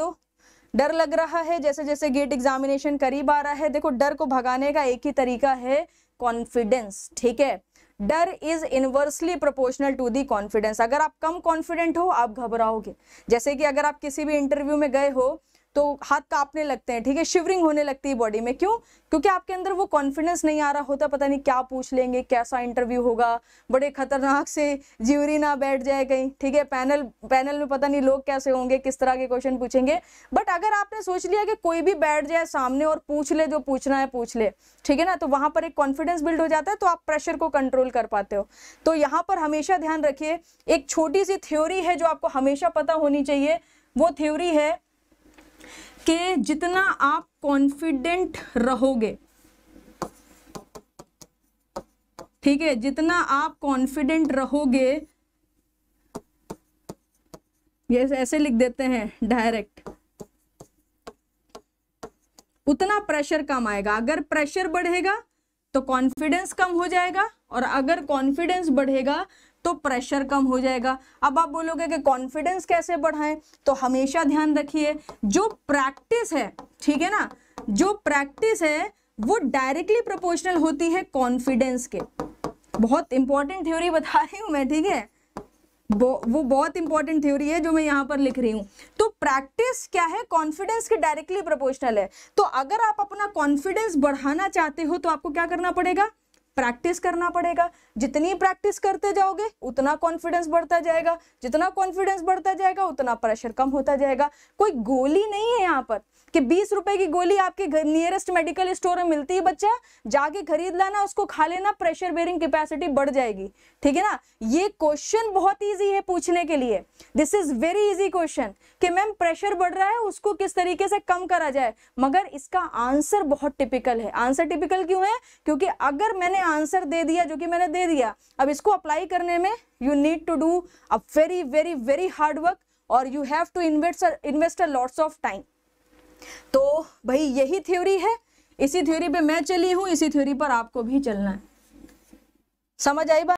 दोस्तों डर लग रहा है जैसे जैसे गेट एग्जामिनेशन करीब आ रहा है देखो डर को भगाने का एक ही तरीका है कॉन्फिडेंस ठीक है डर is inversely proportional to the confidence अगर आप कम कॉन्फिडेंट हो आप घबराओगे जैसे कि अगर आप किसी भी इंटरव्यू में गए हो तो हाथ कांपने लगते हैं ठीक है शिवरिंग होने लगती है बॉडी में क्यों क्योंकि आपके अंदर वो कॉन्फिडेंस नहीं आ रहा होता पता नहीं क्या पूछ लेंगे कैसा इंटरव्यू होगा बड़े खतरनाक से ज्यूरी ना बैठ जाए कहीं ठीक है पैनल पैनल में पता नहीं लोग कैसे होंगे किस तरह के क्वेश्चन पूछेंगे बट अगर आपने सोच लिया कि कोई भी बैठ जाए सामने और पूछ ले जो पूछना है पूछ ले ठीक है ना तो वहाँ पर एक कॉन्फिडेंस बिल्ड हो जाता है तो आप प्रेशर को कंट्रोल कर पाते हो तो यहाँ पर हमेशा ध्यान रखिए एक छोटी सी थ्योरी है जो आपको हमेशा पता होनी चाहिए वो थ्योरी है कि जितना आप कॉन्फिडेंट रहोगे ठीक है जितना आप कॉन्फिडेंट रहोगे ये ऐसे लिख देते हैं डायरेक्ट उतना प्रेशर कम आएगा अगर प्रेशर बढ़ेगा तो कॉन्फिडेंस कम हो जाएगा और अगर कॉन्फिडेंस बढ़ेगा तो प्रेशर कम हो जाएगा अब आप बोलोगे कि कॉन्फिडेंस कैसे बढ़ाएं तो हमेशा ध्यान रखिए जो प्रैक्टिस है ठीक है ना जो प्रैक्टिस है वो डायरेक्टली प्रोपोर्शनल होती है कॉन्फिडेंस के बहुत इंपॉर्टेंट थ्योरी बता रही हूं मैं ठीक है वो बहुत इंपॉर्टेंट थ्योरी है जो मैं यहां पर लिख रही हूँ तो प्रैक्टिस क्या है कॉन्फिडेंस के डायरेक्टली प्रोपोर्शनल है तो अगर आप अपना कॉन्फिडेंस बढ़ाना चाहते हो तो आपको क्या करना पड़ेगा प्रैक्टिस करना पड़ेगा जितनी प्रैक्टिस करते जाओगे उतना कॉन्फिडेंस बढ़ता जाएगा जितना कॉन्फिडेंस बढ़ता जाएगा उतना प्रेशर कम होता जाएगा कोई गोली नहीं है यहाँ पर कि बीस रुपए की गोली आपके घर नियरेस्ट मेडिकल स्टोर में मिलती है बच्चा जाके खरीद लाना उसको खा लेना प्रेशर बेरिंग कैपेसिटी बढ़ जाएगी ठीक है ना ये क्वेश्चन बहुत ईजी है पूछने के लिए this is very easy question कि मैम प्रेशर बढ़ रहा है उसको किस तरीके से कम करा जाए मगर इसका आंसर बहुत टिपिकल है आंसर टिपिकल क्यों है क्योंकि अगर मैंने मैंने आंसर दे दिया जो कि मैंने दे दिया अब इसको अप्लाई करने में you need to do a very very very hard work और you have to invest invest a lots of time तो भाई यही थ्योरी है इसी थ्योरी पे मैं चली हूँ इसी थ्योरी पर आपको भी चलना है समझ आई बात